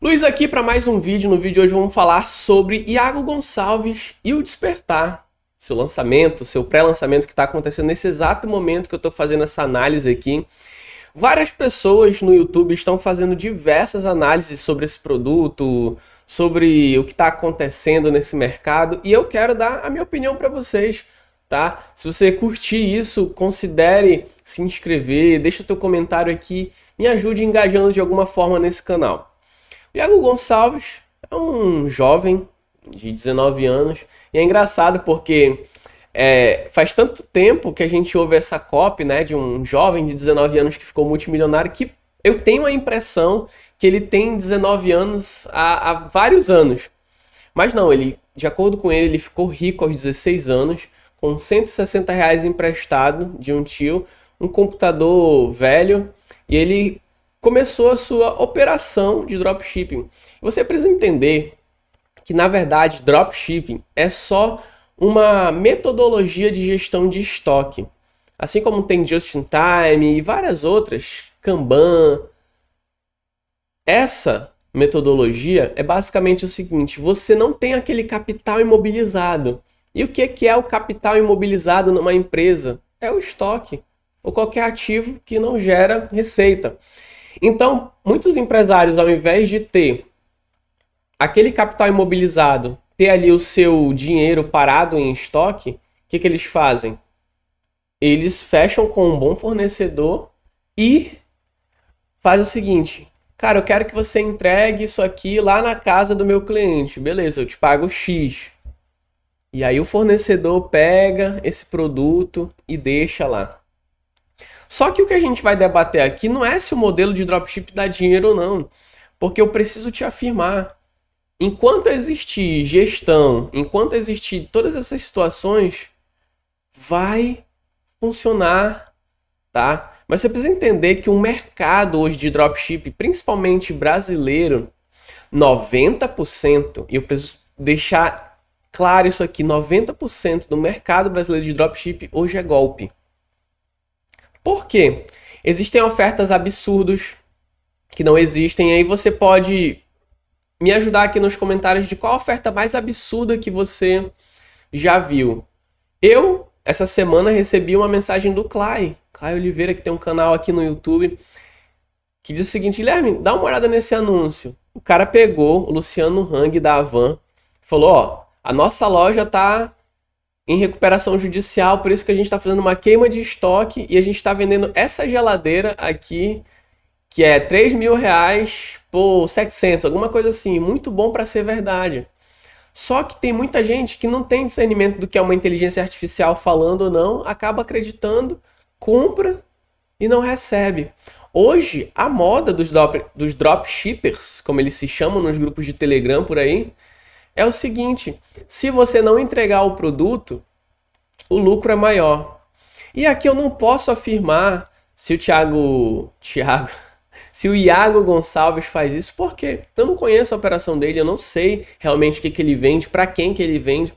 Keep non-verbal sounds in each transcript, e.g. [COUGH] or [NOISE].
Luiz aqui para mais um vídeo. No vídeo de hoje vamos falar sobre Iago Gonçalves e o Despertar. Seu lançamento, seu pré-lançamento que está acontecendo nesse exato momento que eu estou fazendo essa análise aqui. Várias pessoas no YouTube estão fazendo diversas análises sobre esse produto, sobre o que está acontecendo nesse mercado e eu quero dar a minha opinião para vocês. Tá? Se você curtir isso, considere se inscrever, deixa seu comentário aqui, me ajude engajando de alguma forma nesse canal. Iago Gonçalves é um jovem de 19 anos. E é engraçado porque é, faz tanto tempo que a gente ouve essa copy né, de um jovem de 19 anos que ficou multimilionário que eu tenho a impressão que ele tem 19 anos há, há vários anos. Mas não, ele, de acordo com ele, ele ficou rico aos 16 anos, com 160 reais emprestado de um tio, um computador velho, e ele começou a sua operação de dropshipping. Você precisa entender que, na verdade, dropshipping é só uma metodologia de gestão de estoque. Assim como tem Just in Time e várias outras, Kanban. Essa metodologia é basicamente o seguinte: você não tem aquele capital imobilizado. E o que é, é o capital imobilizado numa empresa? É o estoque ou qualquer ativo que não gera receita. Então, muitos empresários, ao invés de ter aquele capital imobilizado, ter ali o seu dinheiro parado em estoque, o que, que eles fazem? Eles fecham com um bom fornecedor e faz o seguinte: cara, eu quero que você entregue isso aqui lá na casa do meu cliente. Beleza, eu te pago X. E aí o fornecedor pega esse produto e deixa lá. Só que o que a gente vai debater aqui não é se o modelo de dropship dá dinheiro ou não, porque eu preciso te afirmar. Enquanto existir gestão, enquanto existir todas essas situações, vai funcionar, tá? Mas você precisa entender que o mercado hoje de dropship, principalmente brasileiro, 90%, e eu preciso deixar claro isso aqui, 90% do mercado brasileiro de dropship hoje é golpe. Por quê? Existem ofertas absurdos que não existem, aí você pode me ajudar aqui nos comentários de qual oferta mais absurda que você já viu. Eu, essa semana, recebi uma mensagem do Clay, Clay Oliveira, que tem um canal aqui no YouTube, que diz o seguinte: Guilherme, dá uma olhada nesse anúncio. O cara pegou o Luciano Hang da Avan, falou: Ó, a nossa loja tá em recuperação judicial, por isso que a gente está fazendo uma queima de estoque e a gente está vendendo essa geladeira aqui, que é 3 mil reais por 700, alguma coisa assim, muito bom para ser verdade. Só que tem muita gente que não tem discernimento do que é uma inteligência artificial falando ou não, acaba acreditando, compra e não recebe. Hoje, a moda dos, drop, dos dropshippers, como eles se chamam nos grupos de Telegram por aí, é o seguinte: se você não entregar o produto, o lucro é maior. E aqui eu não posso afirmar se o Thiago, Thiago, [LAUGHS] se o Iago Gonçalves faz isso, porque eu não conheço a operação dele, eu não sei realmente o que, que ele vende, para quem que ele vende.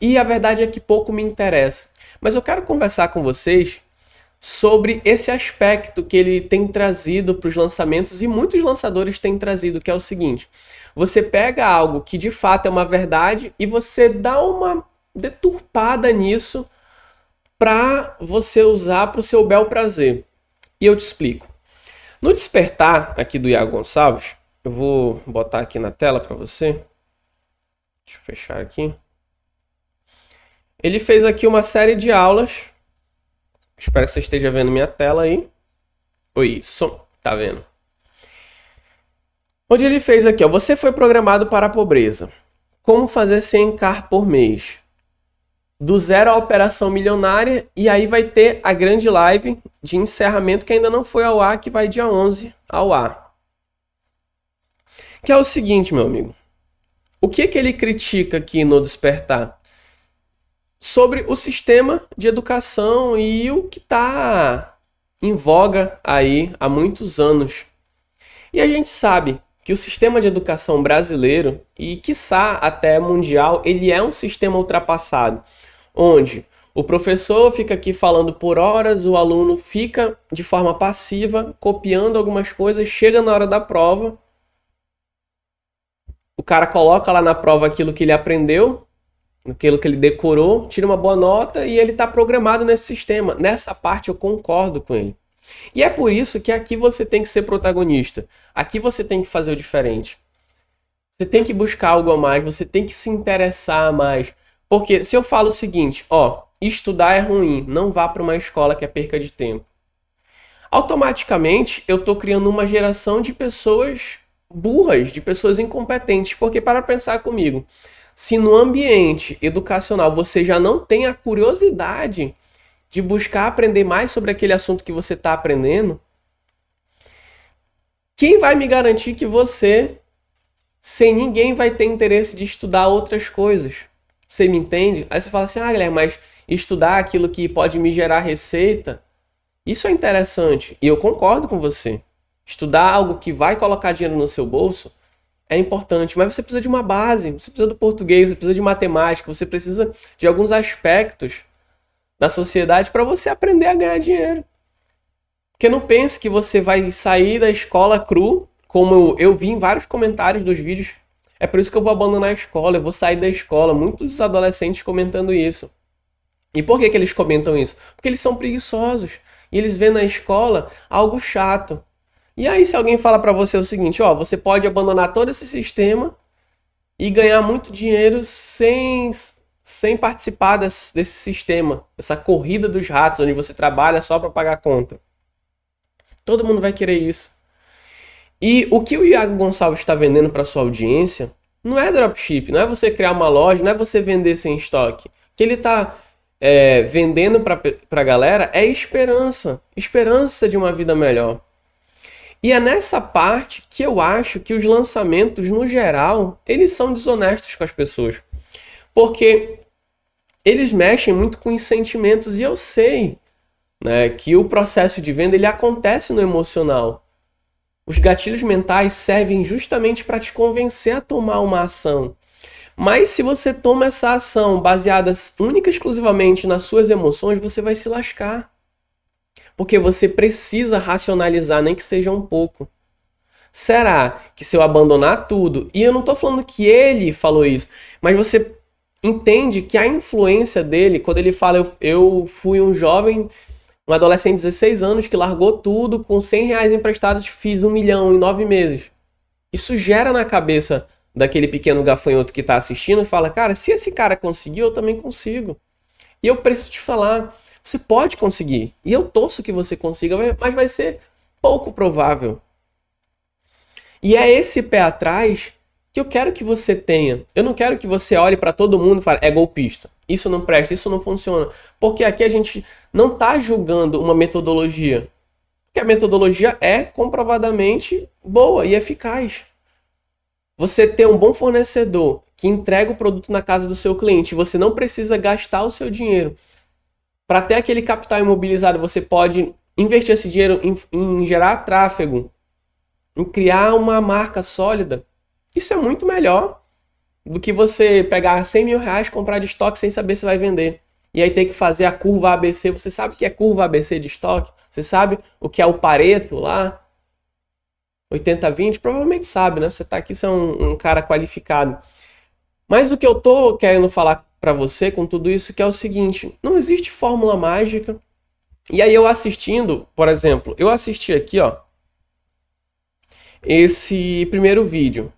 E a verdade é que pouco me interessa. Mas eu quero conversar com vocês sobre esse aspecto que ele tem trazido para os lançamentos e muitos lançadores têm trazido, que é o seguinte: você pega algo que de fato é uma verdade e você dá uma deturpada nisso para você usar para o seu bel prazer. E eu te explico. No despertar aqui do Iago Gonçalves, eu vou botar aqui na tela para você. Deixa eu fechar aqui. Ele fez aqui uma série de aulas Espero que você esteja vendo minha tela aí. Oi, som, tá vendo? Onde ele fez aqui, ó, você foi programado para a pobreza. Como fazer 100 car por mês? Do zero à operação milionária e aí vai ter a grande live de encerramento que ainda não foi ao ar, que vai dia 11 ao ar. Que é o seguinte, meu amigo. O que que ele critica aqui no despertar? sobre o sistema de educação e o que está em voga aí há muitos anos. E a gente sabe que o sistema de educação brasileiro e quiçá até mundial, ele é um sistema ultrapassado, onde o professor fica aqui falando por horas, o aluno fica de forma passiva, copiando algumas coisas, chega na hora da prova, o cara coloca lá na prova aquilo que ele aprendeu, aquilo que ele decorou, tira uma boa nota e ele está programado nesse sistema. Nessa parte eu concordo com ele. E é por isso que aqui você tem que ser protagonista. Aqui você tem que fazer o diferente. Você tem que buscar algo a mais, você tem que se interessar a mais. Porque se eu falo o seguinte, ó, estudar é ruim, não vá para uma escola que é perca de tempo. Automaticamente eu estou criando uma geração de pessoas burras, de pessoas incompetentes. Porque para pensar comigo, se no ambiente educacional você já não tem a curiosidade de buscar aprender mais sobre aquele assunto que você está aprendendo, quem vai me garantir que você, sem ninguém, vai ter interesse de estudar outras coisas? Você me entende? Aí você fala assim, ah, Guilherme, mas estudar aquilo que pode me gerar receita, isso é interessante. E eu concordo com você. Estudar algo que vai colocar dinheiro no seu bolso é importante, mas você precisa de uma base, você precisa do português, você precisa de matemática, você precisa de alguns aspectos da sociedade para você aprender a ganhar dinheiro. Porque não pense que você vai sair da escola cru, como eu, eu vi em vários comentários dos vídeos. É por isso que eu vou abandonar a escola, eu vou sair da escola. Muitos adolescentes comentando isso. E por que, que eles comentam isso? Porque eles são preguiçosos. E eles vêem na escola algo chato. E aí, se alguém fala para você o seguinte, ó, você pode abandonar todo esse sistema e ganhar muito dinheiro sem, sem participar desse, desse sistema, essa corrida dos ratos, onde você trabalha só para pagar a conta. Todo mundo vai querer isso. E o que o Iago Gonçalves está vendendo para sua audiência não é dropship, não é você criar uma loja, não é você vender sem estoque. O que ele está é, eh, vendendo para a galera é esperança. Esperança de uma vida melhor. E é nessa parte que eu acho que os lançamentos, no geral, eles são desonestos com as pessoas. Porque eles mexem muito com os sentimentos e eu sei né, que o processo de venda ele acontece no emocional. Os gatilhos mentais servem justamente para te convencer a tomar uma ação. Mas se você toma essa ação baseada única e exclusivamente nas suas emoções, você vai se lascar porque você precisa racionalizar, nem que seja um pouco. Será que se eu abandonar tudo, e eu não estou falando que ele falou isso, mas você entende que a influência dele, quando ele fala, eu, eu fui um jovem, um adolescente de 16 anos que largou tudo com 100 reais emprestados, fiz um milhão em nove meses. Isso gera na cabeça daquele pequeno gafanhoto que está assistindo e fala, cara, se esse cara conseguiu, eu também consigo. E eu preciso te falar, você pode conseguir. E eu torço que você consiga, mas vai ser pouco provável. E é esse pé atrás que eu quero que você tenha. Eu não quero que você olhe para todo mundo e fale, é golpista. Isso não presta, isso não funciona. Porque aqui a gente não está julgando uma metodologia. Porque a metodologia é comprovadamente boa e eficaz. Você ter um bom fornecedor que entrega o produto na casa do seu cliente, você não precisa gastar o seu dinheiro. Para ter aquele capital imobilizado, você pode investir esse dinheiro em, em gerar tráfego, em criar uma marca sólida. Isso é muito melhor do que você pegar 100 mil reais, comprar de estoque sem saber se vai vender. E aí tem que fazer a curva ABC. Você sabe o que é curva ABC de estoque? Você sabe o que é o Pareto lá? 80-20? Provavelmente sabe, né? Você está aqui, você é um, um cara qualificado. Mas o que eu tô querendo falar para você com tudo isso é que é o seguinte, não existe fórmula mágica. E aí eu assistindo, por exemplo, eu assisti aqui, ó, esse primeiro vídeo.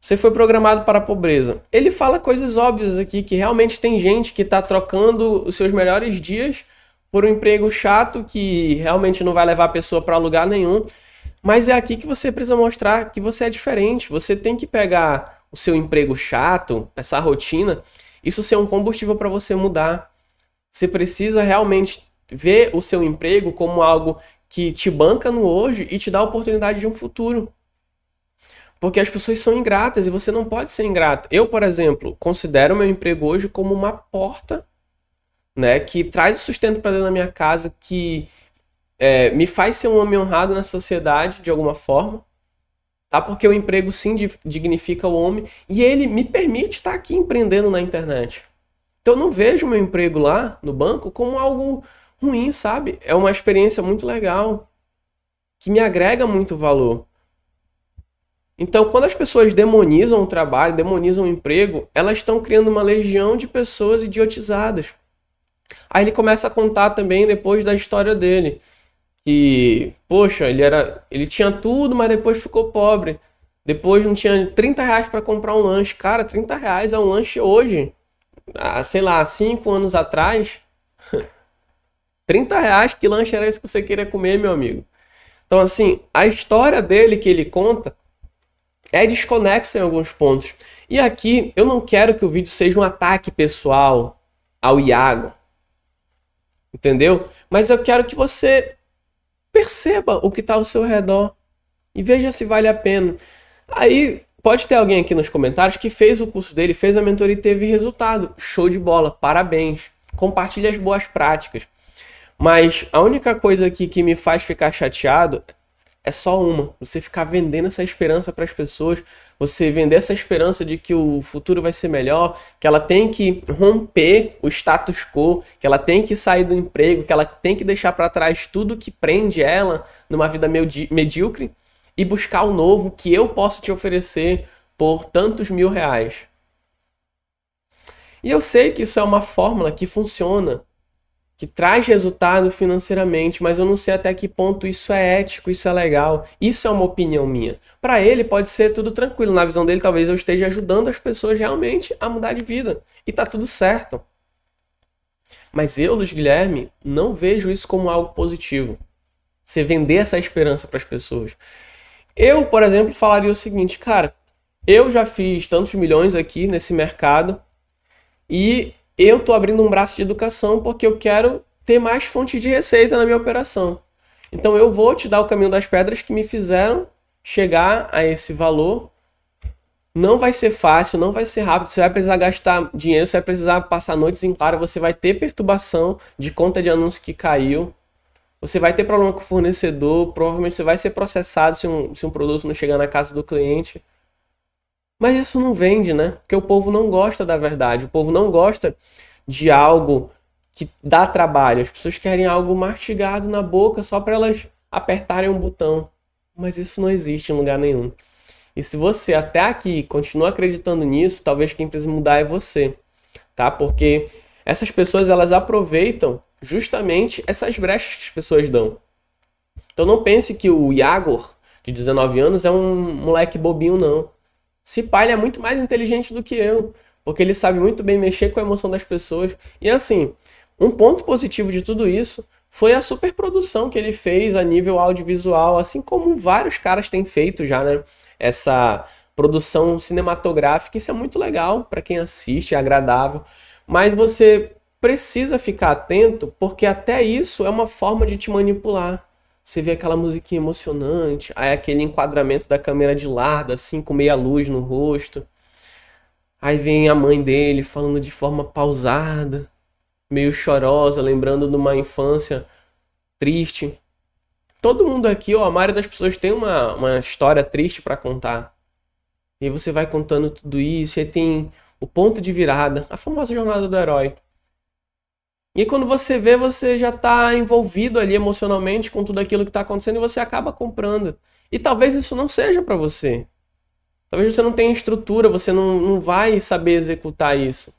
Você foi programado para a pobreza. Ele fala coisas óbvias aqui que realmente tem gente que está trocando os seus melhores dias por um emprego chato que realmente não vai levar a pessoa para lugar nenhum. Mas é aqui que você precisa mostrar que você é diferente. Você tem que pegar o seu emprego chato, essa rotina, isso ser um combustível para você mudar. Você precisa realmente ver o seu emprego como algo que te banca no hoje e te dá a oportunidade de um futuro. Porque as pessoas são ingratas e você não pode ser ingrato Eu, por exemplo, considero meu emprego hoje como uma porta, né, que traz o sustento para dentro da minha casa, que é, me faz ser um homem honrado na sociedade de alguma forma, tá? Porque o emprego sim dignifica o homem e ele me permite estar tá aqui empreendendo na internet. Então eu não vejo meu emprego lá no banco como algo ruim, sabe? É uma experiência muito legal que me agrega muito valor. Então, quando as pessoas demonizam o trabalho, demonizam o emprego, elas estão criando uma legião de pessoas idiotizadas. Aí ele começa a contar também depois da história dele, que, poxa, ele era. Ele tinha tudo, mas depois ficou pobre. Depois não tinha 30 reais para comprar um lanche. Cara, 30 reais é um lanche hoje. Ah, sei lá, 5 anos atrás. 30 [LAUGHS] reais, que lanche era esse que você queria comer, meu amigo? Então, assim, a história dele que ele conta é desconexa em alguns pontos. E aqui eu não quero que o vídeo seja um ataque pessoal ao Iago. Entendeu? Mas eu quero que você perceba o que está ao seu redor e veja se vale a pena. Aí pode ter alguém aqui nos comentários que fez o curso dele, fez a mentoria e teve resultado. Show de bola, parabéns. Compartilhe as boas práticas. Mas a única coisa aqui que me faz ficar chateado é só uma: você ficar vendendo essa esperança para as pessoas você vender essa esperança de que o futuro vai ser melhor, que ela tem que romper o status quo, que ela tem que sair do emprego, que ela tem que deixar para trás tudo que prende ela numa vida medíocre e buscar o novo que eu posso te oferecer por tantos mil reais. E eu sei que isso é uma fórmula que funciona, que traz resultado financeiramente, mas eu não sei até que ponto isso é ético, isso é legal, isso é uma opinião minha. Para ele pode ser tudo tranquilo, na visão dele talvez eu esteja ajudando as pessoas realmente a mudar de vida e tá tudo certo. Mas eu, Luiz Guilherme, não vejo isso como algo positivo. Você vender essa esperança para as pessoas. Eu, por exemplo, falaria o seguinte, cara, eu já fiz tantos milhões aqui nesse mercado e eu estou abrindo um braço de educação porque eu quero ter mais fontes de receita na minha operação. Então eu vou te dar o caminho das pedras que me fizeram chegar a esse valor. Não vai ser fácil, não vai ser rápido. Você vai precisar gastar dinheiro, você vai precisar passar noites em claro, você vai ter perturbação de conta de anúncio que caiu. Você vai ter problema com o fornecedor, provavelmente você vai ser processado se um, se um produto não chegar na casa do cliente. Mas isso não vende, né? Porque o povo não gosta da verdade, o povo não gosta de algo que dá trabalho. As pessoas querem algo mastigado na boca só para elas apertarem um botão. Mas isso não existe em lugar nenhum. E se você até aqui continua acreditando nisso, talvez quem precisa mudar é você, tá? Porque essas pessoas elas aproveitam justamente essas brechas que as pessoas dão. Então não pense que o Iagor de 19 anos é um moleque bobinho não. Se pai ele é muito mais inteligente do que eu, porque ele sabe muito bem mexer com a emoção das pessoas. E assim, um ponto positivo de tudo isso foi a superprodução que ele fez a nível audiovisual, assim como vários caras têm feito já, né? Essa produção cinematográfica, isso é muito legal para quem assiste, é agradável, mas você precisa ficar atento porque até isso é uma forma de te manipular você vê aquela musiquinha emocionante, aí aquele enquadramento da câmera de lado, assim, com meia luz no rosto. Aí vem a mãe dele falando de forma pausada, meio chorosa, lembrando de uma infância triste. Todo mundo aqui, ó, a maioria das pessoas tem uma, uma história triste para contar. E aí você vai contando tudo isso, e aí tem o ponto de virada, a famosa jornada do herói. E quando você vê, você já está envolvido ali emocionalmente com tudo aquilo que está acontecendo e você acaba comprando. E talvez isso não seja para você. Talvez você não tenha estrutura, você não, não vai saber executar isso.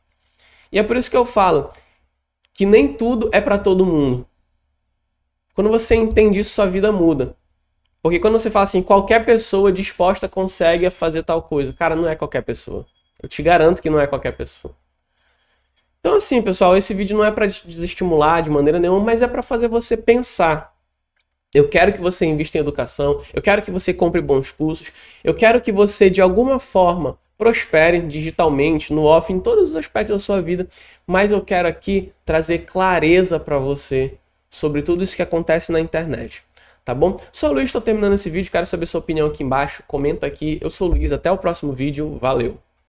E é por isso que eu falo que nem tudo é para todo mundo. Quando você entende isso, sua vida muda. Porque quando você fala assim, qualquer pessoa disposta consegue fazer tal coisa. Cara, não é qualquer pessoa. Eu te garanto que não é qualquer pessoa. Então, assim, pessoal, esse vídeo não é para desestimular de maneira nenhuma, mas é para fazer você pensar. Eu quero que você invista em educação, eu quero que você compre bons cursos, eu quero que você, de alguma forma, prospere digitalmente, no off, em todos os aspectos da sua vida, mas eu quero aqui trazer clareza para você sobre tudo isso que acontece na internet. Tá bom? Sou o Luiz, estou terminando esse vídeo, quero saber sua opinião aqui embaixo, comenta aqui. Eu sou o Luiz, até o próximo vídeo, valeu!